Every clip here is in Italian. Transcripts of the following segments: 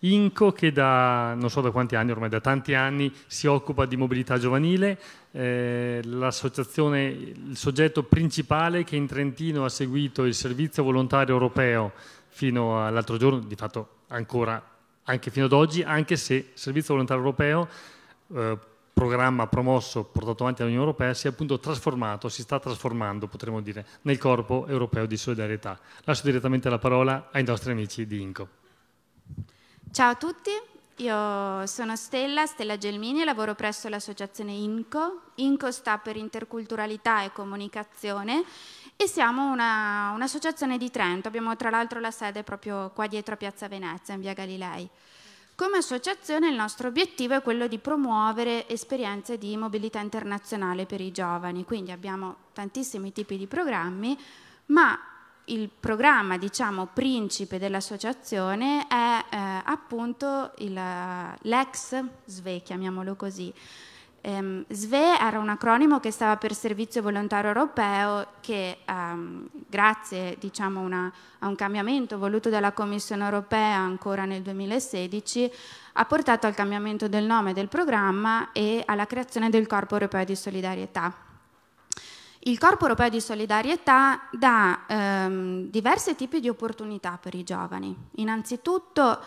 INCO che da non so da quanti anni, ormai da tanti anni, si occupa di mobilità giovanile, eh, l'associazione, il soggetto principale che in Trentino ha seguito il servizio volontario europeo fino all'altro giorno, di fatto ancora anche fino ad oggi, anche se il servizio volontario europeo eh, programma promosso, portato avanti dall'Unione Europea, si è appunto trasformato, si sta trasformando, potremmo dire, nel corpo europeo di solidarietà. Lascio direttamente la parola ai nostri amici di INCO. Ciao a tutti, io sono Stella, Stella Gelmini, lavoro presso l'associazione INCO. INCO sta per Interculturalità e Comunicazione e siamo un'associazione di Trento, abbiamo tra l'altro la sede proprio qua dietro a Piazza Venezia, in via Galilei. Come associazione il nostro obiettivo è quello di promuovere esperienze di mobilità internazionale per i giovani, quindi abbiamo tantissimi tipi di programmi, ma il programma diciamo, principe dell'associazione è eh, appunto l'ex SVE, chiamiamolo così. Ehm, SVE era un acronimo che stava per Servizio Volontario Europeo che ehm, grazie diciamo, una, a un cambiamento voluto dalla Commissione Europea ancora nel 2016 ha portato al cambiamento del nome del programma e alla creazione del Corpo Europeo di Solidarietà il Corpo Europeo di Solidarietà dà ehm, diversi tipi di opportunità per i giovani. Innanzitutto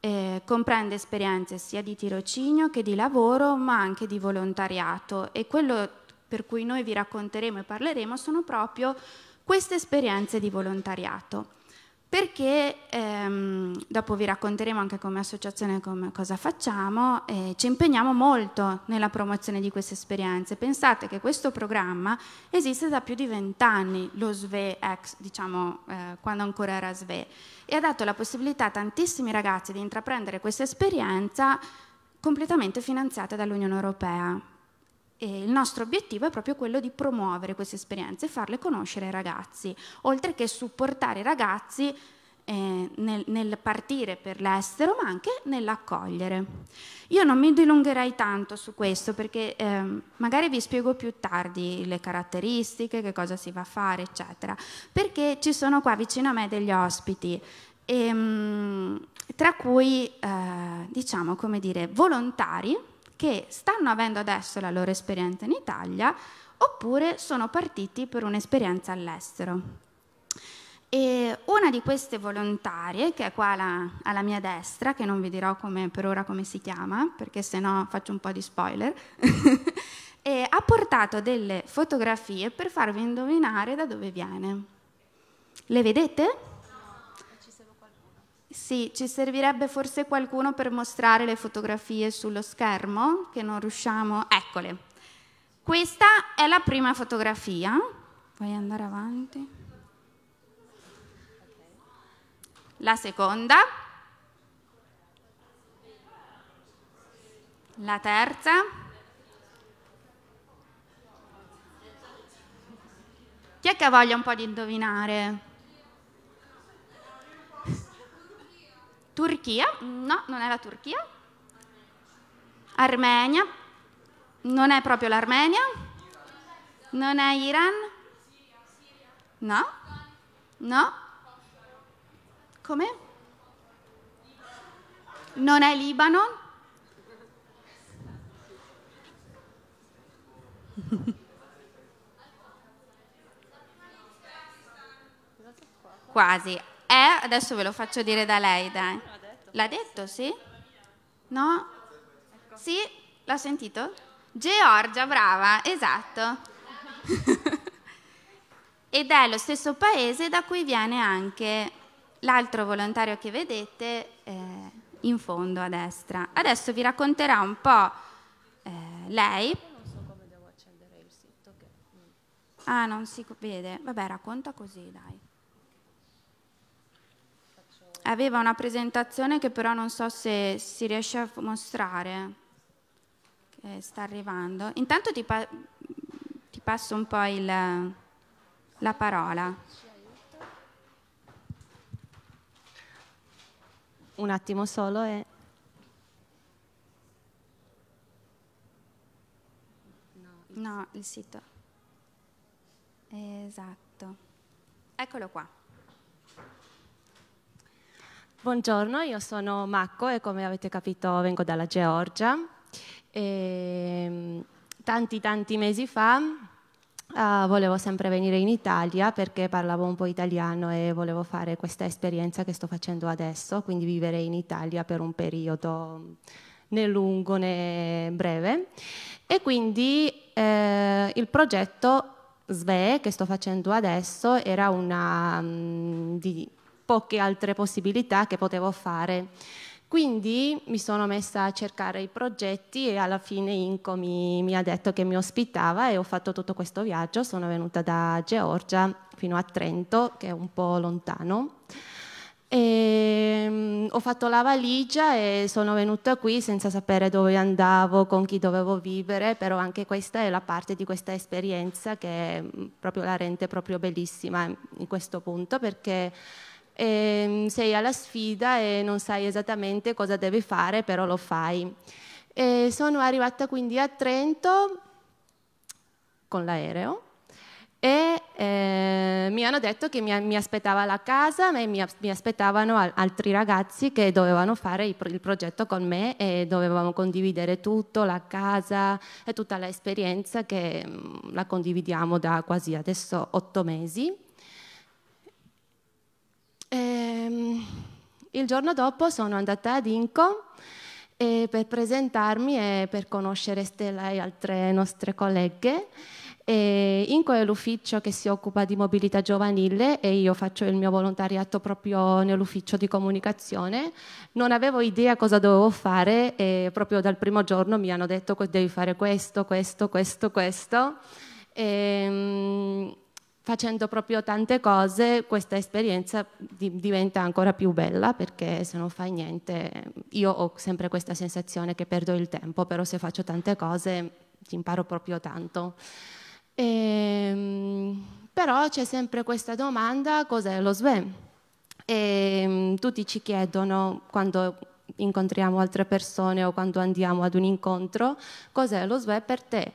eh, comprende esperienze sia di tirocinio che di lavoro, ma anche di volontariato e quello per cui noi vi racconteremo e parleremo sono proprio queste esperienze di volontariato perché ehm, dopo vi racconteremo anche come associazione come, cosa facciamo, eh, ci impegniamo molto nella promozione di queste esperienze. Pensate che questo programma esiste da più di vent'anni, lo SVE, ex, diciamo eh, quando ancora era SVE, e ha dato la possibilità a tantissimi ragazzi di intraprendere questa esperienza completamente finanziata dall'Unione Europea e il nostro obiettivo è proprio quello di promuovere queste esperienze e farle conoscere ai ragazzi, oltre che supportare i ragazzi eh, nel, nel, partire per l'estero, ma anche nell'accogliere. Io non mi dilungherei tanto su questo perché eh, magari vi spiego più tardi le caratteristiche, che cosa si va a fare, eccetera, perché ci sono qua vicino a me degli ospiti. E, ehm, mh, tra cui, eh, diciamo, come dire, volontari che stanno avendo adesso la loro esperienza in Italia oppure sono partiti per un'esperienza all'estero. E una di queste volontarie, che è qua alla, alla mia destra, che non vi dirò come, per ora come si chiama, perché sennò faccio un po' di spoiler, ha portato delle fotografie per farvi indovinare da dove viene. Le vedete? Sì, ci servirebbe forse qualcuno per mostrare le fotografie sullo schermo, che non riusciamo... Eccole. Questa è la prima fotografia. Vuoi andare avanti? La seconda. La terza. Chi è che ha voglia un po' di indovinare? Turchia, no, non è la Turchia. Armenia, non è proprio l'Armenia. Non è Iran. No. No. Come? Non è Libano. Quasi, adesso ve lo faccio dire da lei, dai. Ah, l'ha detto, sì? No? Sì? L'ha sentito? Georgia, brava, esatto. Ed è lo stesso paese da cui viene anche l'altro volontario che vedete eh, in fondo a destra. Adesso vi racconterà un po' eh, lei. Non so come devo accendere il sito. Ah, non si vede. Vabbè, racconta così, dai aveva una presentazione che però non so se si riesce a mostrare, che sta arrivando. Intanto ti, pa ti passo un po' il, la parola. Un attimo solo e... No, il sito. Esatto. Eccolo qua. Buongiorno, io sono Macco e come avete capito vengo dalla Georgia. E, ehm, tanti tanti mesi fa uh, volevo sempre venire in Italia perché parlavo un po' italiano e volevo fare questa esperienza che sto facendo adesso, quindi vivere in Italia per un periodo né lungo né breve. E quindi eh, il progetto SVE che sto facendo adesso era una... Um, di, poche altre possibilità che potevo fare. Quindi mi sono messa a cercare i progetti e alla fine Inco mi, mi, ha detto che mi ospitava e ho fatto tutto questo viaggio. Sono venuta da Georgia fino a Trento, che è un po' lontano. E, um, ho fatto la valigia e sono venuta qui senza sapere dove andavo, con chi dovevo vivere, però anche questa è la parte di questa esperienza che proprio la rende proprio bellissima in questo punto perché e ehm, sei alla sfida e non sai esattamente cosa devi fare, però lo fai. E sono arrivata quindi a Trento con l'aereo e eh, mi hanno detto che mi, mi aspettava la casa, e mi, mi, aspettavano al, altri ragazzi che dovevano fare il, il, progetto con me e dovevamo condividere tutto, la casa e tutta l'esperienza che mh, mm, la condividiamo da quasi adesso otto mesi. E, ehm, il giorno dopo sono andata ad Inco eh, per presentarmi e per conoscere Stella e altre nostre colleghe. E Inco è l'ufficio che si occupa di mobilità giovanile e io faccio il mio volontariato proprio nell'ufficio di comunicazione. Non avevo idea cosa dovevo fare e proprio dal primo giorno mi hanno detto che devi fare questo, questo, questo, questo. E, ehm, facendo proprio tante cose questa esperienza di, diventa ancora più bella perché se non fai niente io ho sempre questa sensazione che perdo il tempo, però se faccio tante cose ti imparo proprio tanto. E, ehm, però c'è sempre questa domanda cos'è lo SVE? E, ehm, tutti ci chiedono quando incontriamo altre persone o quando andiamo ad un incontro cos'è lo SVE per te?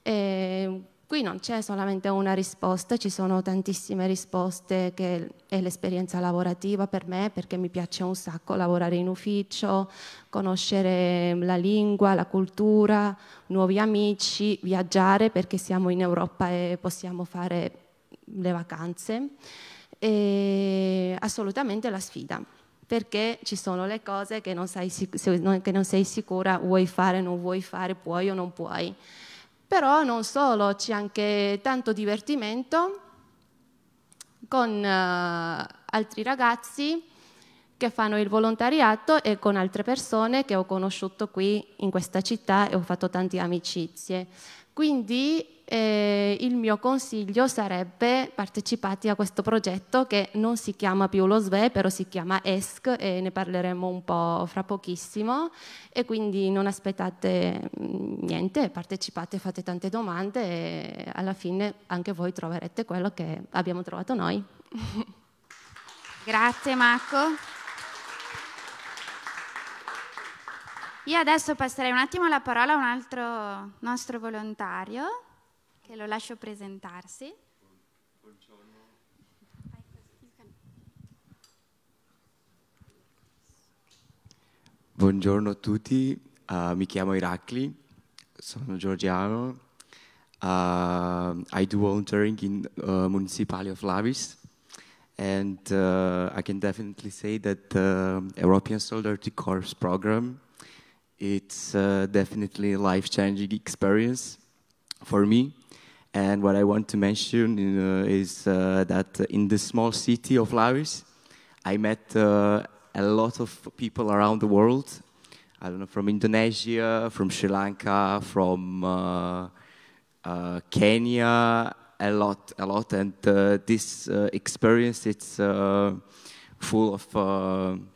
E, ehm, Qui non c'è solamente una risposta, ci sono tantissime risposte che è l'esperienza lavorativa per me perché mi piace un sacco lavorare in ufficio, conoscere la lingua, la cultura, nuovi amici, viaggiare perché siamo in Europa e possiamo fare le vacanze. E assolutamente la sfida perché ci sono le cose che non, sai, che non sei sicura vuoi fare, non vuoi fare, puoi o non puoi. Però non solo, c'è anche tanto divertimento con uh, altri ragazzi che fanno il volontariato e con altre persone che ho conosciuto qui in questa città e ho fatto tante amicizie. Quindi eh, il mio consiglio sarebbe partecipate a questo progetto che non si chiama più lo SVE, però si chiama ESC e ne parleremo un po' fra pochissimo e quindi non aspettate mm, niente, partecipate, fate tante domande e alla fine anche voi troverete quello che abbiamo trovato noi. Grazie Marco. Io adesso passerei un attimo la parola a un altro nostro volontario, che lo lascio presentarsi. Buongiorno. Buongiorno a tutti, uh, mi chiamo Iracli, sono Giorgiano. uh, ah, I do volunteering in uh, eh, Municipality of Lavis and uh, I can definitely say that the eh, European Solidarity Corps program It's uh, definitely a life-changing experience for me. And what I want to mention is uh, that in the small city of Laos, I met uh, a lot of people around the world. I don't know, from Indonesia, from Sri Lanka, from uh, uh, Kenya, a lot, a lot. And this experience, it's full of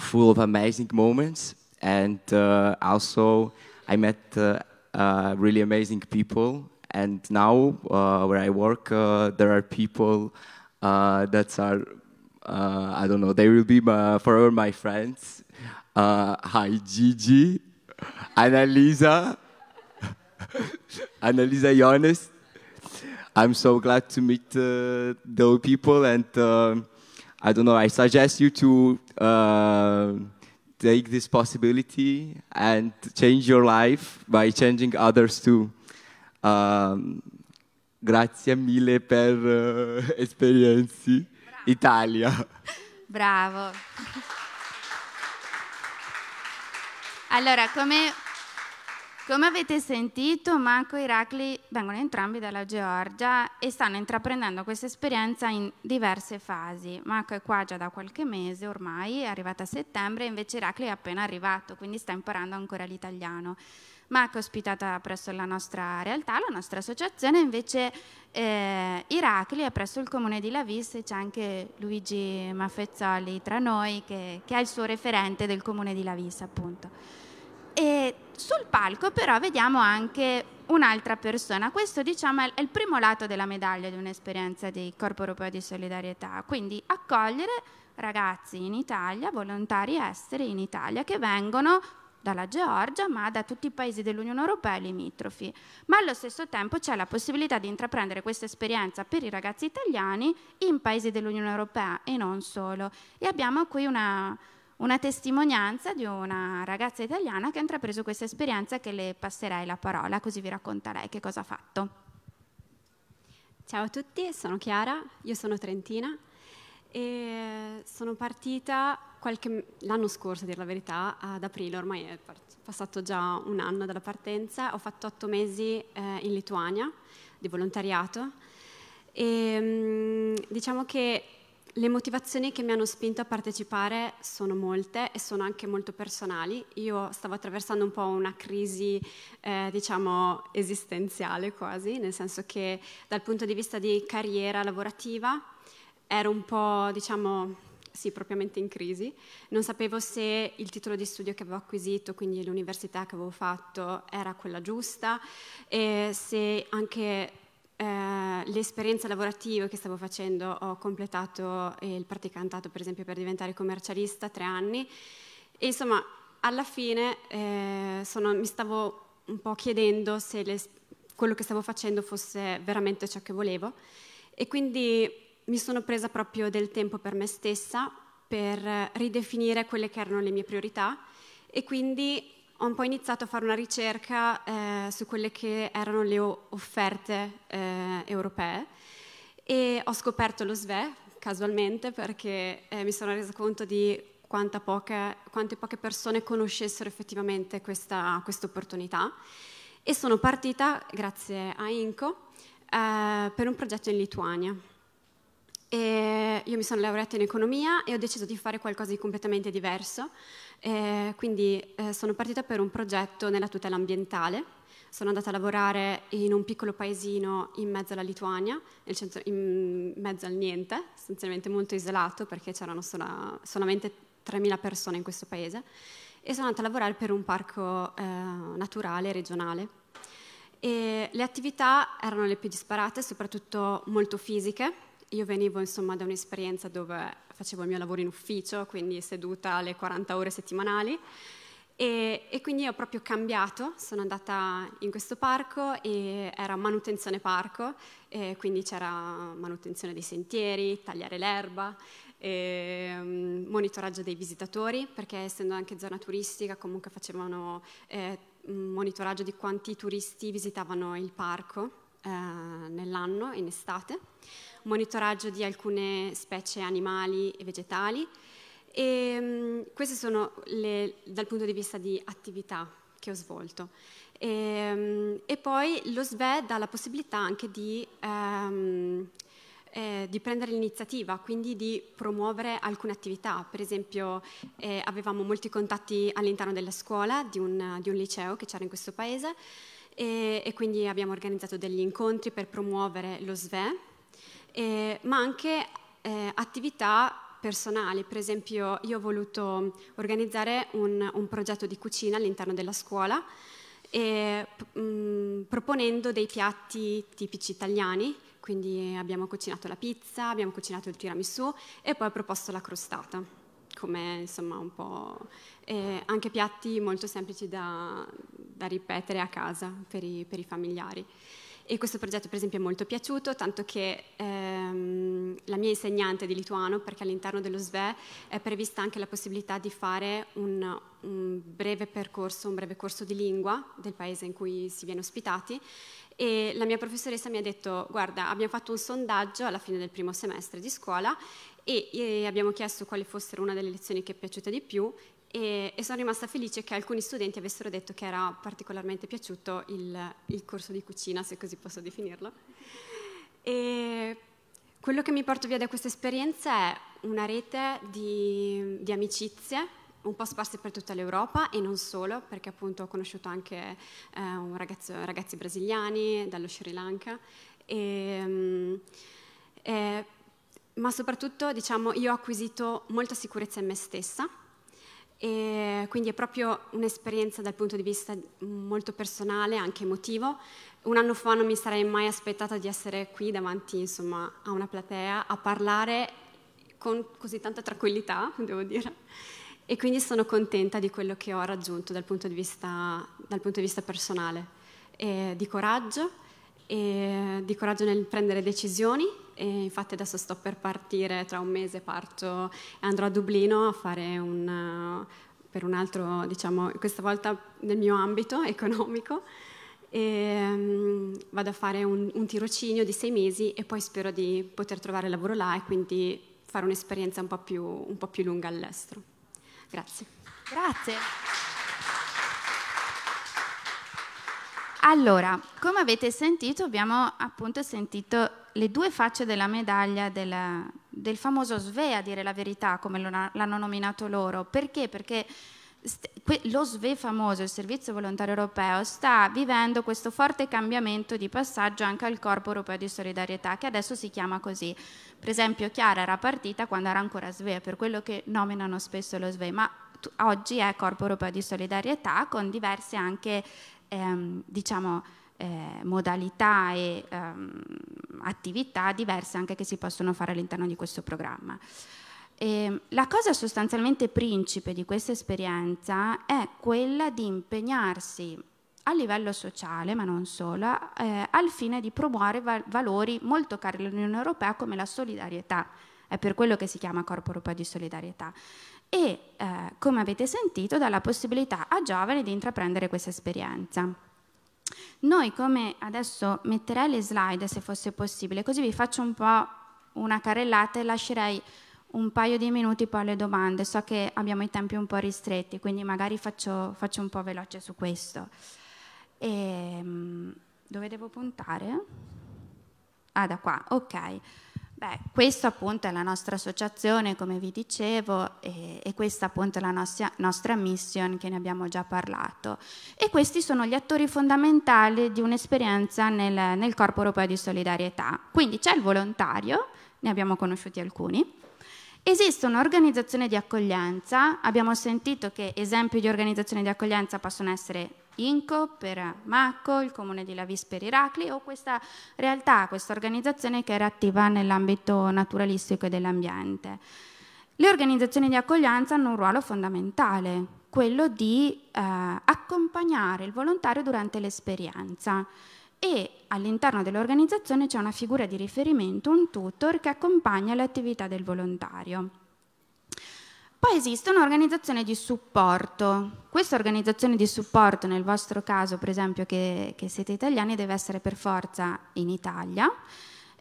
full of amazing moments. And uh, also, I met uh, uh, really amazing people. And now, uh, where I work, there are people that are, I don't know, they will be my, forever my friends. hi, Gigi, Annalisa, Annalisa Jonas. I'm so glad to meet uh, those people and uh, I don't know, I suggest you to uh, take this possibility and change your life by changing others too. Um, grazie mille per uh, esperienze Bravo. Italia. Bravo. Allora, come come avete sentito, Marco e Iracli vengono entrambi dalla Georgia e stanno intraprendendo questa esperienza in diverse fasi. Marco è qua già da qualche mese ormai, è arrivata a settembre, invece Iracli è appena arrivato, quindi sta imparando ancora l'italiano. Marco è ospitata presso la nostra realtà, la nostra associazione, invece eh, Iracli è presso il comune di Lavis e c'è anche Luigi Maffezzoli tra noi che, che è il suo referente del comune di Lavis appunto. E sul palco però vediamo anche un'altra persona. Questo diciamo, è il primo lato della medaglia di un'esperienza di Corpo Europeo di Solidarietà, quindi accogliere ragazzi in Italia, volontari esteri in Italia che vengono dalla Georgia, ma da tutti i paesi dell'Unione Europea limitrofi. Ma allo stesso tempo c'è la possibilità di intraprendere questa esperienza per i ragazzi italiani in paesi dell'Unione Europea e non solo. E abbiamo qui una, una testimonianza di una ragazza italiana che ha intrapreso questa esperienza che le passerei la parola così vi racconta lei che cosa ha fatto. Ciao a tutti, sono Chiara, io sono trentina e sono partita qualche, l'anno scorso, a dire la verità, ad aprile, ormai è passato già un anno dalla partenza, ho fatto otto mesi eh, in Lituania di volontariato e mm, diciamo che le motivazioni che mi hanno spinto a partecipare sono molte e sono anche molto personali. Io stavo attraversando un po' una crisi, eh, diciamo, esistenziale quasi, nel senso che dal punto di vista di carriera lavorativa ero un po', diciamo, sì, propriamente in crisi. Non sapevo se il titolo di studio che avevo acquisito, quindi l'università che avevo fatto, era quella giusta e se anche eh, l'esperienza lavorativa che stavo facendo, ho completato il praticantato per esempio per diventare commercialista, tre anni, e insomma alla fine eh, sono, mi stavo un po' chiedendo se le, quello che stavo facendo fosse veramente ciò che volevo e quindi mi sono presa proprio del tempo per me stessa per ridefinire quelle che erano le mie priorità e quindi ho un po' iniziato a fare una ricerca eh, su quelle che erano le offerte eh, europee e ho scoperto lo SVE casualmente perché eh, mi sono resa conto di poche, quante poche persone conoscessero effettivamente questa opportunità e sono partita, grazie a INCO, eh, per un progetto in Lituania. E io mi sono laureata in economia e ho deciso di fare qualcosa di completamente diverso, e quindi eh, sono partita per un progetto nella tutela ambientale. Sono andata a lavorare in un piccolo paesino in mezzo alla Lituania, centro, in mezzo al niente, essenzialmente molto isolato perché c'erano sola, solamente 3.000 persone in questo paese, e sono andata a lavorare per un parco eh, naturale regionale. E le attività erano le più disparate, soprattutto molto fisiche, io venivo insomma da un'esperienza dove facevo il mio lavoro in ufficio, quindi seduta alle 40 ore settimanali e, e quindi ho proprio cambiato, sono andata in questo parco e era manutenzione parco, quindi c'era manutenzione dei sentieri, tagliare l'erba, e, um, monitoraggio dei visitatori, perché essendo anche zona turistica comunque facevano eh, monitoraggio di quanti turisti visitavano il parco eh, nell'anno, in estate, monitoraggio di alcune specie animali e vegetali e um, queste sono le, dal punto di vista di attività che ho svolto. E, um, e poi lo SVE dà la possibilità anche di, um, eh, di, prendere l'iniziativa, quindi di promuovere alcune attività. Per esempio eh, avevamo molti contatti all'interno della scuola, di un, di un liceo che c'era in questo paese, e, e quindi abbiamo organizzato degli incontri per promuovere lo SVE, e, ma anche eh, attività personali, per esempio io ho voluto organizzare un, un progetto di cucina all'interno della scuola e, mh, mm, proponendo dei piatti tipici italiani, quindi abbiamo cucinato la pizza, abbiamo cucinato il tiramisù e poi ho proposto la crostata come insomma un po' eh, anche piatti molto semplici da, da ripetere a casa per i, per i, familiari. E questo progetto per esempio è molto piaciuto, tanto che ehm, la mia insegnante di lituano, perché all'interno dello SVE è prevista anche la possibilità di fare un, un breve percorso, un breve corso di lingua del paese in cui si viene ospitati e la mia professoressa mi ha detto guarda abbiamo fatto un sondaggio alla fine del primo semestre di scuola e, e abbiamo chiesto quale fossero una delle lezioni che è piaciuta di più e, e, sono rimasta felice che alcuni studenti avessero detto che era particolarmente piaciuto il, il corso di cucina, se così posso definirlo. E quello che mi porto via da questa esperienza è una rete di, di amicizie un po' sparse per tutta l'Europa e non solo, perché appunto ho conosciuto anche eh, ragazzo, ragazzi brasiliani dallo Sri Lanka. E, eh, ma soprattutto diciamo, io ho acquisito molta sicurezza in me stessa e quindi è proprio un'esperienza dal punto di vista mm, molto personale, anche emotivo. Un anno fa non mi sarei mai aspettata di essere qui davanti insomma, a una platea a parlare con così tanta tranquillità, devo dire. E quindi sono contenta di quello che ho raggiunto dal punto di vista, punto di vista personale, e di coraggio e di coraggio nel prendere decisioni. E infatti adesso sto per partire, tra un mese parto e andrò a Dublino a fare un, per un altro, diciamo, questa volta nel mio ambito economico. E, um, vado a fare un, un tirocinio di sei mesi e poi spero di poter trovare lavoro là e quindi fare un'esperienza un po' più, un po più lunga all'estero. Grazie. Grazie. Allora, come avete sentito, abbiamo appunto sentito le due facce della medaglia della, del famoso Svea, a dire la verità, come l'hanno nominato loro. Perché? Perché lo Svea famoso, il Servizio Volontario Europeo, sta vivendo questo forte cambiamento di passaggio anche al Corpo Europeo di Solidarietà, che adesso si chiama così. Per esempio, Chiara era partita quando era ancora Svea, per quello che nominano spesso lo Svea, ma oggi è Corpo Europeo di Solidarietà con diverse anche ehm, diciamo, eh, modalità e ehm, attività diverse anche che si possono fare all'interno di questo programma. E ehm, la cosa sostanzialmente principe di questa esperienza è quella di impegnarsi a livello sociale, ma non solo, eh, al fine di promuovere val valori molto cari all'Unione Europea come la solidarietà. È per quello che si chiama Corpo Europeo di Solidarietà e, eh, come avete sentito, dà la possibilità a giovani di intraprendere questa esperienza. Noi come adesso metterei le slide se fosse possibile, così vi faccio un po' una carrellata e lascerei un paio di minuti poi alle domande. So che abbiamo i tempi un po' ristretti, quindi magari faccio, faccio un po' veloce su questo. E, ehm, dove devo puntare? Ah, da qua, ok. Beh, questa appunto è la nostra associazione, come vi dicevo, e, e questa appunto è la nostra, nostra, mission che ne abbiamo già parlato. E questi sono gli attori fondamentali di un'esperienza nel, nel Corpo Europeo di Solidarietà. Quindi c'è il volontario, ne abbiamo conosciuti alcuni, Esiste un'organizzazione di accoglienza, abbiamo sentito che esempi di organizzazione di accoglienza possono essere INCO, per MACCO, il comune di Lavis per Iracli o questa realtà, questa organizzazione che era attiva nell'ambito naturalistico e dell'ambiente. Le organizzazioni di accoglienza hanno un ruolo fondamentale, quello di eh, accompagnare il volontario durante l'esperienza e all'interno dell'organizzazione c'è una figura di riferimento, un tutor che accompagna le attività del volontario. Poi esiste un'organizzazione di supporto. Questa organizzazione di supporto, nel vostro caso, per esempio, che, che siete italiani, deve essere per forza in Italia.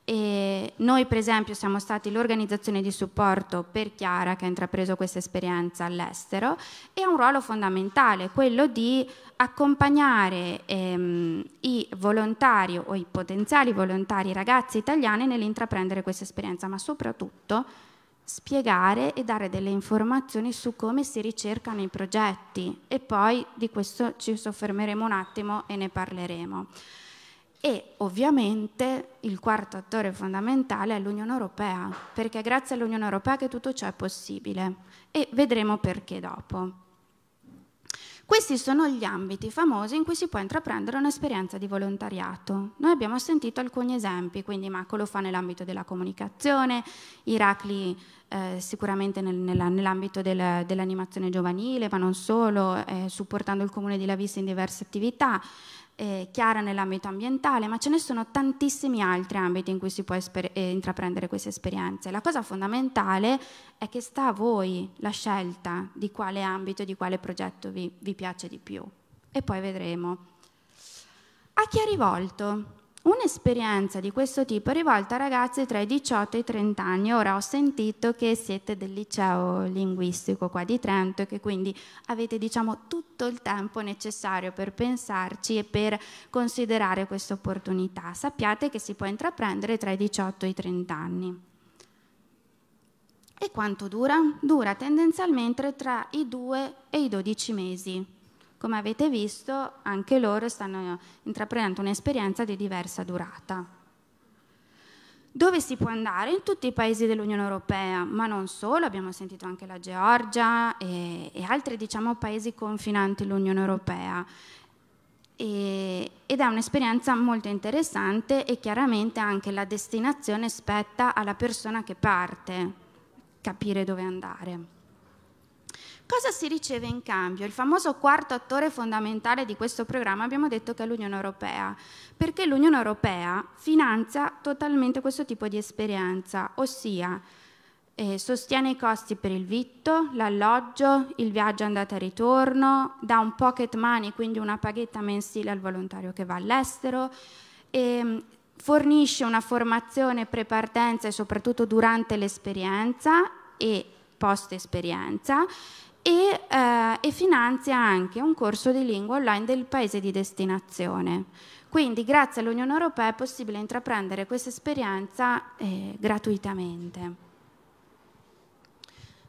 E noi, per esempio, siamo stati l'organizzazione di supporto per Chiara che ha intrapreso questa esperienza all'estero e ha un ruolo fondamentale, quello di accompagnare ehm, i volontari o i potenziali volontari ragazzi italiani nell'intraprendere questa esperienza, ma soprattutto spiegare e dare delle informazioni su come si ricercano i progetti e poi di questo ci soffermeremo un attimo e ne parleremo. E ovviamente il quarto attore fondamentale è l'Unione Europea, perché è grazie all'Unione Europea che tutto ciò è possibile e vedremo perché dopo. Questi sono gli ambiti famosi in cui si può intraprendere un'esperienza di volontariato. Noi abbiamo sentito alcuni esempi, quindi Marco lo fa nell'ambito della comunicazione, Iracli eh, sicuramente nel, nell'ambito del, dell'animazione giovanile, ma non solo, eh, supportando il comune di Lavissa in diverse attività, eh, chiara nell'ambito ambientale, ma ce ne sono tantissimi altri ambiti in cui si può eh, intraprendere queste esperienze. La cosa fondamentale è che sta a voi la scelta di quale ambito, di quale progetto vi, vi piace di più. E poi vedremo. A chi è rivolto? Un'esperienza di questo tipo è rivolta a ragazze tra i 18 e i 30 anni. Ora ho sentito che siete del liceo linguistico qua di Trento e che quindi avete diciamo, tutto il tempo necessario per pensarci e per considerare questa opportunità. Sappiate che si può intraprendere tra i 18 e i 30 anni. E quanto dura? Dura tendenzialmente tra i 2 e i 12 mesi come avete visto, anche loro stanno intraprendendo un'esperienza di diversa durata. Dove si può andare? In tutti i paesi dell'Unione Europea, ma non solo, abbiamo sentito anche la Georgia e, e altri diciamo, paesi confinanti l'Unione Europea ed è un'esperienza molto interessante e chiaramente anche la destinazione spetta alla persona che parte capire dove andare. Cosa si riceve in cambio? Il famoso quarto attore fondamentale di questo programma abbiamo detto che è l'Unione Europea, perché l'Unione Europea finanzia totalmente questo tipo di esperienza, ossia eh, sostiene i costi per il vitto, l'alloggio, il viaggio andata e ritorno, dà un pocket money, quindi una paghetta mensile al volontario che va all'estero. E, ehm, fornisce una formazione pre-partenza e soprattutto durante l'esperienza e post-esperienza e, eh, e finanzia anche un corso di lingua online del paese di destinazione. Quindi grazie all'Unione Europea è possibile intraprendere questa esperienza eh, gratuitamente.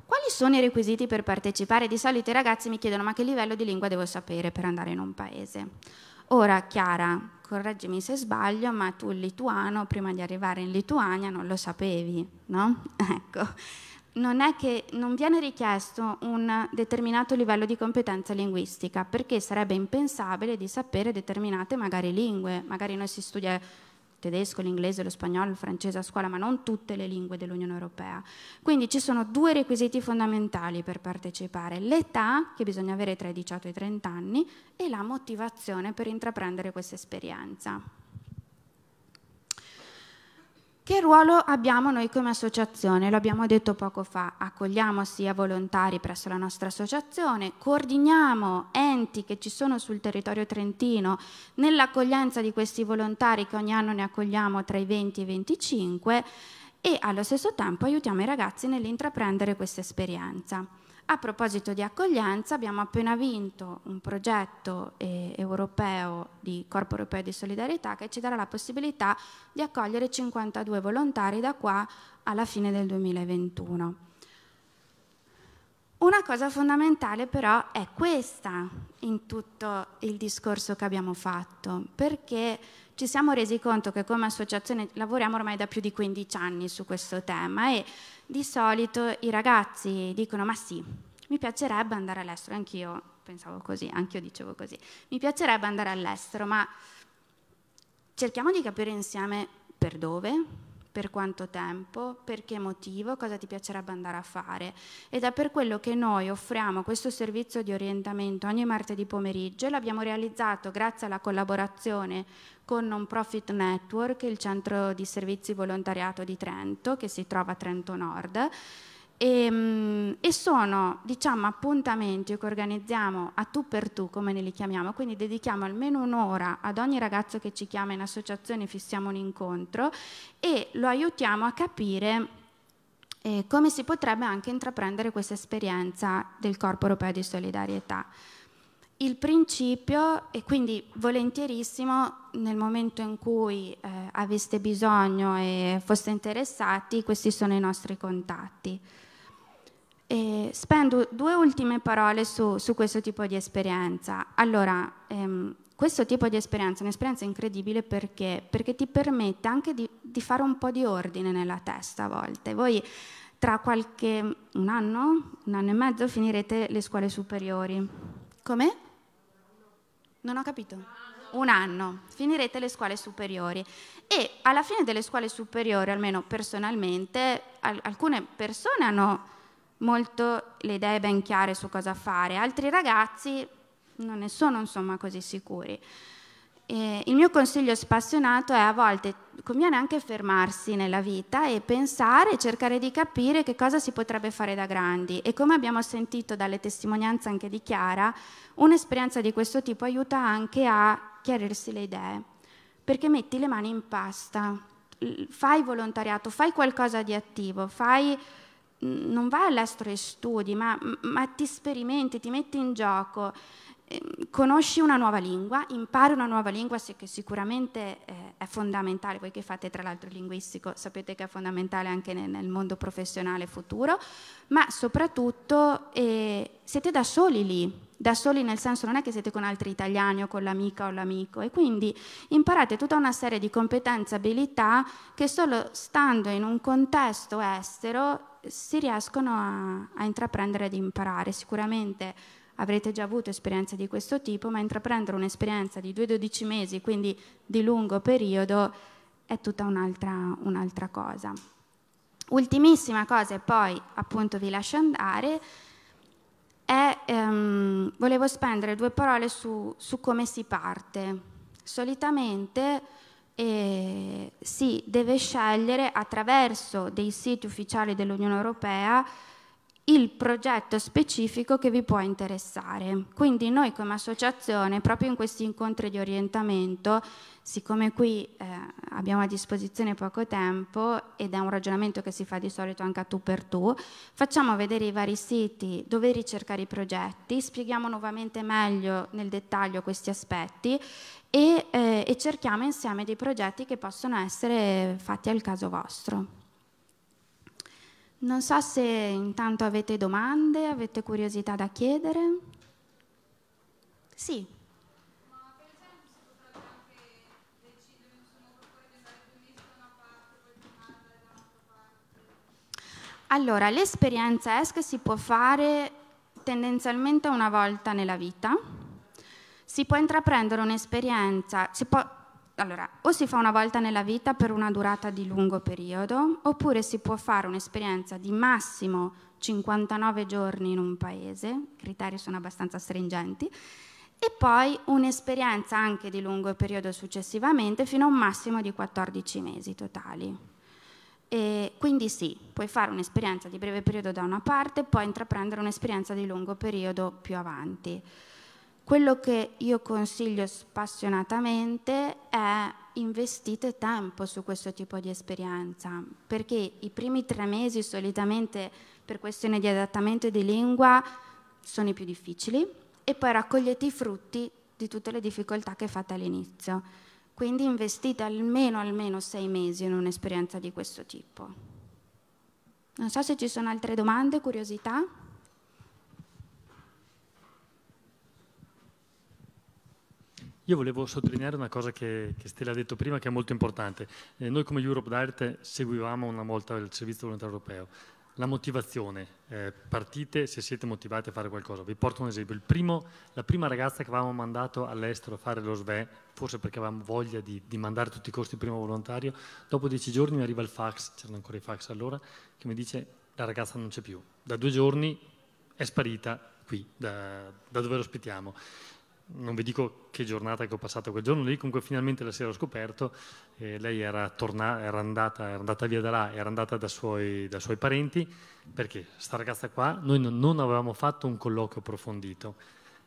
Quali sono i requisiti per partecipare? Di solito i ragazzi mi chiedono ma che livello di lingua devo sapere per andare in un paese? Ora, Chiara, correggimi se sbaglio, ma tu il lituano prima di arrivare in Lituania non lo sapevi, no? ecco non è che non viene richiesto un determinato livello di competenza linguistica, perché sarebbe impensabile di sapere determinate magari lingue, magari noi si studia tedesco, l'inglese, lo spagnolo, il francese a scuola, ma non tutte le lingue dell'Unione Europea. Quindi ci sono due requisiti fondamentali per partecipare, l'età, che bisogna avere tra i 18 e i 30 anni, e la motivazione per intraprendere questa esperienza. Che ruolo abbiamo noi come associazione? Lo abbiamo detto poco fa, accogliamo sia volontari presso la nostra associazione, coordiniamo enti che ci sono sul territorio trentino nell'accoglienza di questi volontari che ogni anno ne accogliamo tra i 20 e i 25 e allo stesso tempo aiutiamo i ragazzi nell'intraprendere questa esperienza. A proposito di accoglienza, abbiamo appena vinto un progetto eh, europeo di Corpo Europeo di Solidarietà che ci darà la possibilità di accogliere 52 volontari da qua alla fine del 2021. Una cosa fondamentale però è questa in tutto il discorso che abbiamo fatto, perché ci siamo resi conto che come associazione lavoriamo ormai da più di 15 anni su questo tema e di solito i ragazzi dicono ma sì, mi piacerebbe andare all'estero, anch'io pensavo così, anch'io dicevo così, mi piacerebbe andare all'estero, ma cerchiamo di capire insieme per dove, per quanto tempo, per che motivo, cosa ti piacerebbe andare a fare. Ed è per quello che noi offriamo questo servizio di orientamento ogni martedì pomeriggio e l'abbiamo realizzato grazie alla collaborazione con Non Profit Network, il centro di servizi volontariato di Trento, che si trova a Trento Nord e, ehm, e, sono diciamo, appuntamenti che organizziamo a tu per tu, come ne li chiamiamo, quindi dedichiamo almeno un'ora ad ogni ragazzo che ci chiama in associazione, fissiamo un incontro e lo aiutiamo a capire eh, come si potrebbe anche intraprendere questa esperienza del Corpo Europeo di Solidarietà. Il principio, e quindi volentierissimo, nel momento in cui eh, aveste bisogno e foste interessati, questi sono i nostri contatti. E spendo due ultime parole su, su, questo tipo di esperienza. Allora, ehm, questo tipo di esperienza è un'esperienza incredibile perché, perché ti permette anche di, di, fare un po' di ordine nella testa a volte. Voi tra qualche un anno, un anno e mezzo finirete le scuole superiori. Come? Non ho capito. Un anno, finirete le scuole superiori e alla fine delle scuole superiori, almeno personalmente, al- alcune persone hanno molto le idee ben chiare su cosa fare, altri ragazzi non ne sono insomma così sicuri. E il mio consiglio spassionato è a volte conviene anche fermarsi nella vita e pensare, e cercare di capire che cosa si potrebbe fare da grandi e come abbiamo sentito dalle testimonianze anche di Chiara, un'esperienza di questo tipo aiuta anche a chiarirsi le idee, perché metti le mani in pasta, fai volontariato, fai qualcosa di attivo, fai non vai all'estero e studi, ma, ma ti sperimenti, ti metti in gioco, ehm, conosci una nuova lingua, impari una nuova lingua che sicuramente eh, è fondamentale, voi che fate tra l'altro il linguistico sapete che è fondamentale anche nel, mondo professionale futuro, ma soprattutto eh, siete da soli lì, da soli nel senso non è che siete con altri italiani o con l'amica o l'amico e quindi imparate tutta una serie di competenze, abilità che solo stando in un contesto estero si riescono a, a intraprendere ed imparare. Sicuramente avrete già avuto esperienze di questo tipo, ma intraprendere un'esperienza di 2-12 mesi, quindi di lungo periodo, è tutta un'altra, un'altra cosa. Ultimissima cosa, e poi appunto vi lascio andare, è, ehm, volevo spendere due parole su, su come si parte. Solitamente eh, si deve scegliere attraverso dei siti ufficiali dell'Unione Europea il progetto specifico che vi può interessare. Quindi noi come associazione, proprio in questi incontri di orientamento, siccome qui eh, abbiamo a disposizione poco tempo ed è un ragionamento che si fa di solito anche a tu per tu, facciamo vedere i vari siti dove ricercare i progetti, spieghiamo nuovamente meglio nel dettaglio questi aspetti e, eh, e cerchiamo insieme dei progetti che possono essere fatti al caso vostro. Non so se intanto avete domande, avete curiosità da chiedere. Sì. Allora, l'esperienza ESC si può fare tendenzialmente una volta nella vita. Si può intraprendere un'esperienza, si può allora, o si fa una volta nella vita per una durata di lungo periodo, oppure si può fare un'esperienza di massimo 59 giorni in un paese, i criteri sono abbastanza stringenti, e poi un'esperienza anche di lungo periodo successivamente fino a un massimo di 14 mesi totali. E quindi sì, puoi fare un'esperienza di breve periodo da una parte, poi intraprendere un'esperienza di lungo periodo più avanti. Quello che io consiglio spassionatamente è investite tempo su questo tipo di esperienza, perché i primi tre mesi solitamente per questione di adattamento di lingua sono i più difficili e poi raccogliete i frutti di tutte le difficoltà che fate all'inizio. Quindi investite almeno, almeno sei mesi in un'esperienza di questo tipo. Non so se ci sono altre domande, curiosità. Io volevo sottolineare una cosa che, che Stella ha detto prima che è molto importante. Eh, noi come Europe Direct seguivamo una volta il servizio volontario europeo. La motivazione, eh, partite se siete motivati a fare qualcosa. Vi porto un esempio. Primo, la prima ragazza che avevamo mandato all'estero a fare lo SVE, forse perché avevamo voglia di, di mandare tutti i costi prima volontario, dopo dieci giorni mi arriva il fax, c'erano ancora i fax allora, che mi dice la ragazza non c'è più. Da due giorni è sparita qui, da, da dove l'ospitiamo non vi dico che giornata che ho passato quel giorno lì, comunque finalmente la sera ho scoperto, eh, lei era, torna, era, andata, era, andata, via da là, era andata da suoi, da suoi parenti, perché sta ragazza qua, noi non, non, avevamo fatto un colloquio approfondito,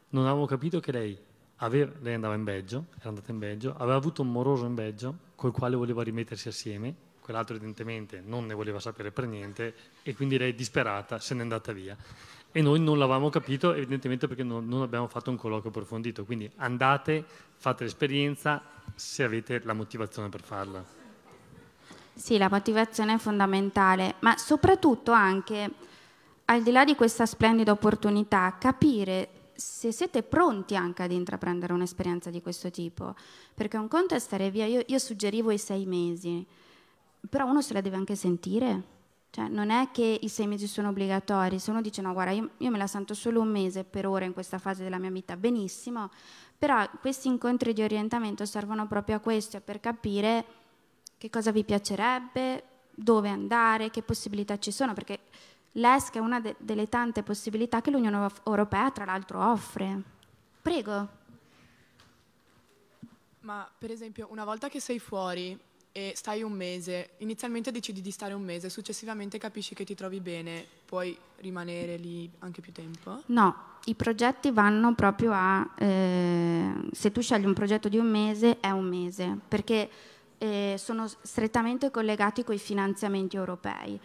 non avevamo capito che lei, aveva, lei andava in Belgio, era andata in Belgio, aveva avuto un moroso in Belgio col quale voleva rimettersi assieme, quell'altro evidentemente non ne voleva sapere per niente e quindi lei disperata se n'è andata via e noi non l'avevamo capito evidentemente perché non, non, abbiamo fatto un colloquio approfondito, quindi andate, fate l'esperienza se avete la motivazione per farla. Sì, la motivazione è fondamentale, ma soprattutto anche, al di là di questa splendida opportunità, capire se siete pronti anche ad intraprendere un'esperienza di questo tipo, perché un conto è stare via, io, io suggerivo i sei mesi, però uno se la deve anche sentire cioè, non è che i sei mesi sono obbligatori, se uno dice no, guarda, io, io, me la sento solo un mese per ora in questa fase della mia vita, benissimo, però questi incontri di orientamento servono proprio a questo, per capire che cosa vi piacerebbe, dove andare, che possibilità ci sono, perché l'ESC è una de- delle tante possibilità che l'Unione Europea tra l'altro offre. Prego. Ma per esempio, una volta che sei fuori, e stai un mese, inizialmente decidi di stare un mese, successivamente capisci che ti trovi bene, puoi rimanere lì anche più tempo? No, i progetti vanno proprio a... Eh, se tu scegli un progetto di un mese, è un mese, perché eh, sono strettamente collegati con i finanziamenti europei.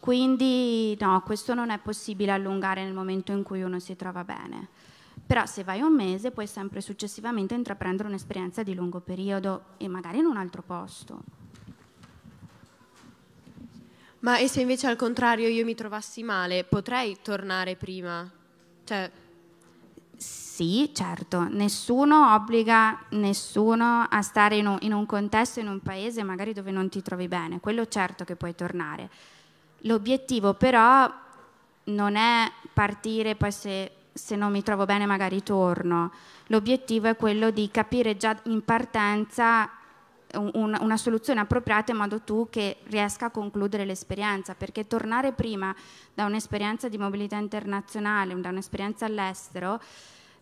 Quindi no, questo non è possibile allungare nel momento in cui uno si trova bene però se vai un mese puoi sempre successivamente intraprendere un'esperienza di lungo periodo e magari in un altro posto. Ma e se invece al contrario io mi trovassi male, potrei tornare prima? Cioè... Sì, certo, nessuno obbliga nessuno a stare in un, in un contesto, in un paese magari dove non ti trovi bene, quello certo che puoi tornare. L'obiettivo però non è partire poi se se non mi trovo bene magari torno. L'obiettivo è quello di capire già in partenza un, una soluzione appropriata in modo tu che riesca a concludere l'esperienza, perché tornare prima da un'esperienza di mobilità internazionale, da un'esperienza all'estero,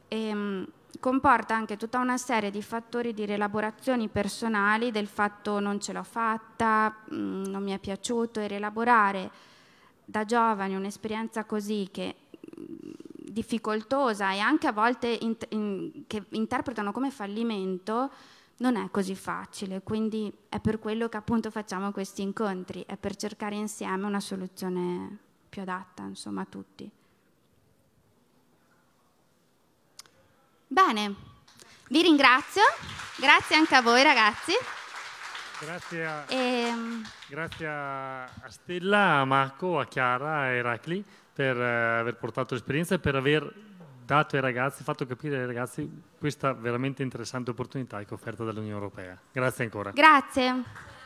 ehm, comporta anche tutta una serie di fattori di rielaborazioni personali del fatto non ce l'ho fatta, mh, mm, non mi è piaciuto, e rielaborare da giovani un'esperienza così che mm, difficoltosa e anche a volte in, in, che interpretano come fallimento, non è così facile, quindi è per quello che appunto facciamo questi incontri, è per cercare insieme una soluzione più adatta insomma a tutti. Bene, vi ringrazio, grazie anche a voi ragazzi. Grazie a, e... Ehm, grazie a Stella, a Marco, a Chiara, e a Eracli per eh, aver portato l'esperienza e per aver dato ai ragazzi, fatto capire ai ragazzi questa veramente interessante opportunità che è offerta dall'Unione Europea. Grazie ancora. Grazie.